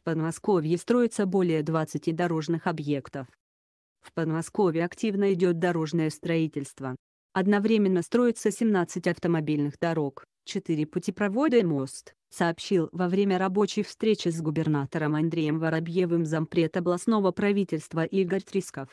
В Подмосковье строится более 20 дорожных объектов. В Подмосковье активно идет дорожное строительство. Одновременно строится 17 автомобильных дорог, 4 путепровода и мост, сообщил во время рабочей встречи с губернатором Андреем Воробьевым зампред областного правительства Игорь Трисков.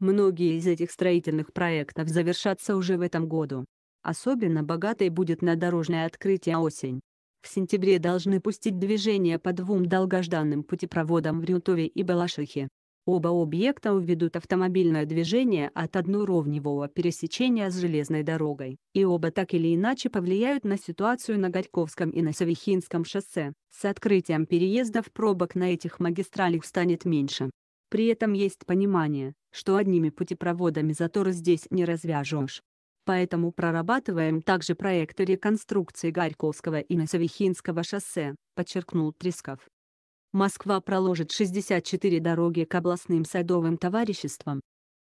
Многие из этих строительных проектов завершатся уже в этом году. Особенно богатой будет на дорожное открытие осень. В сентябре должны пустить движение по двум долгожданным путепроводам в Рютове и Балашихе. Оба объекта уведут автомобильное движение от одноровневого пересечения с железной дорогой, и оба так или иначе повлияют на ситуацию на Горьковском и на Савихинском шоссе. С открытием переездов пробок на этих магистралях станет меньше. При этом есть понимание, что одними путепроводами заторы здесь не развяжешь поэтому прорабатываем также проекты реконструкции Гарьковского и Носовихинского шоссе», подчеркнул Тресков. Москва проложит 64 дороги к областным садовым товариществам.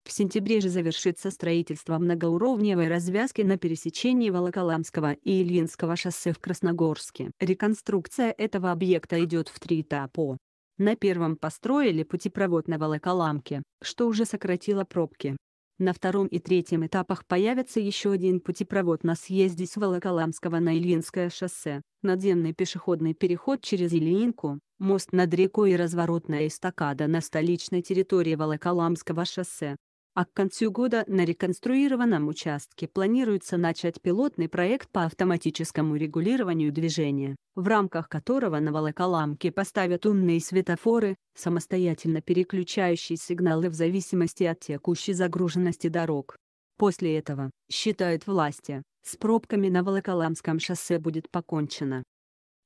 В сентябре же завершится строительство многоуровневой развязки на пересечении Волоколамского и Ильинского шоссе в Красногорске. Реконструкция этого объекта идет в три этапа. На первом построили путепровод на Волоколамке, что уже сократило пробки. На втором и третьем этапах появится еще один путепровод на съезде с Волоколамского на Ильинское шоссе, надземный пешеходный переход через Ильинку, мост над рекой и разворотная эстакада на столичной территории Волоколамского шоссе, а к концу года на реконструированном участке планируется начать пилотный проект по автоматическому регулированию движения, в рамках которого на волоколамке поставят умные светофоры, самостоятельно переключающие сигналы в зависимости от текущей загруженности дорог. После этого, считают власти, с пробками на Волоколамском шоссе будет покончено.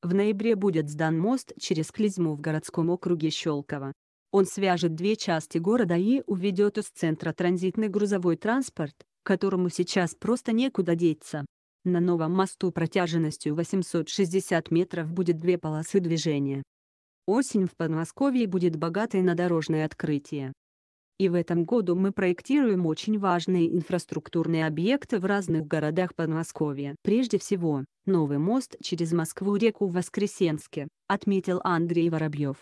В ноябре будет сдан мост через Клизму в городском округе Щелково, он свяжет две части города и уведет из центра транзитный грузовой транспорт, которому сейчас просто некуда деться. На новом мосту протяженностью 860 метров будет две полосы движения. Осень в Подмосковье будет богатой на дорожные открытия. И в этом году мы проектируем очень важные инфраструктурные объекты в разных городах Подмосковья. Прежде всего, новый мост через Москву-реку в Воскресенске, отметил Андрей Воробьев.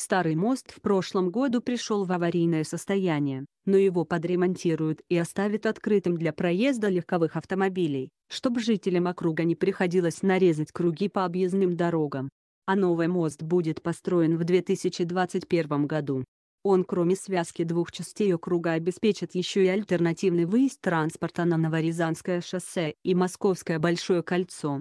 Старый мост в прошлом году пришел в аварийное состояние, но его подремонтируют и оставят открытым для проезда легковых автомобилей, чтобы жителям округа не приходилось нарезать круги по объездным дорогам. А новый мост будет построен в 2021 году. Он кроме связки двух частей округа обеспечит еще и альтернативный выезд транспорта на Новорязанское шоссе и Московское Большое кольцо.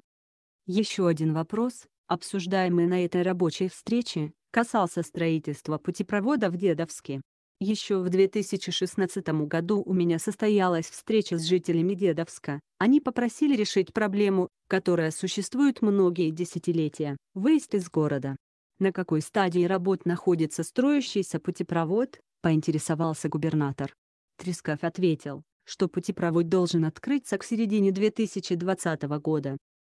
Еще один вопрос, обсуждаемый на этой рабочей встрече, касался строительства путепровода в Дедовске. Еще в 2016 году у меня состоялась встреча с жителями Дедовска. Они попросили решить проблему, которая существует многие десятилетия – выезд из города. На какой стадии работ находится строящийся путепровод, поинтересовался губернатор. Трескав ответил, что путепровод должен открыться к середине 2020 года.